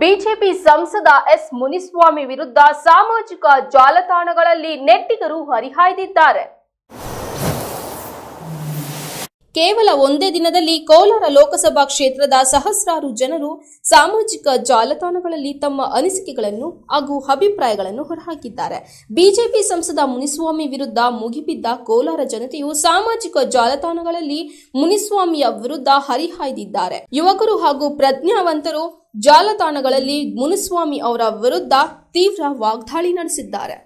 BJP ಸಂಸದ S Muniswamy ವಿರುದ್ಧ ಸಾಮಾಜಿಕ ಜಾಲತಾಣಗಳಲ್ಲಿ ನೆಟ್ಟಿಗರು ಹರಿಹಾಯ್ದಿದ್ದಾರೆ ಕೇವಲ ಒಂದೇ ದಿನದಲ್ಲಿ ಕೋಲಾರ ಲೋಕಸಭಾ ಕ್ಷೇತ್ರದ ಸಹಸ್ರಾರು ಜನರು ಸಾಮಾಜಿಕ ಜಾಲತಾಣಗಳಲ್ಲಿ ತಮ್ಮ ಅನಿಸಿಕೆಗಳನ್ನು ಹಾಗೂ ಅಭಿಪ್ರಾಯಗಳನ್ನು ಹೊರಹಾಕಿದ್ದಾರೆ ಬಿಜೆಪಿ ಸಂಸದ ಮುನಿಸ್ವಾಮಿ ವಿರುದ್ಧ ಮುಗಿಬಿದ್ದ ಕೋಲಾರ ಜನತೆಯು ಸಾಮಾಜಿಕ ಜಾಲತಾಣಗಳಲ್ಲಿ ಮುನಿಸ್ವಾಮಿಯ ವಿರುದ್ಧ ಹರಿಹಾಯ್ದಿದ್ದಾರೆ ಯುವಕರು ಹಾಗೂ ಪ್ರಜ್ಞಾವಂತರು ಜಾಲತಾಣಗಳಲ್ಲಿ ಮುನಿಸ್ವಾಮಿ ಅವರ ವಿರುದ್ಧ ತೀವ್ರ ವಾಗ್ದಾಳಿ ನಡೆಸಿದ್ದಾರೆ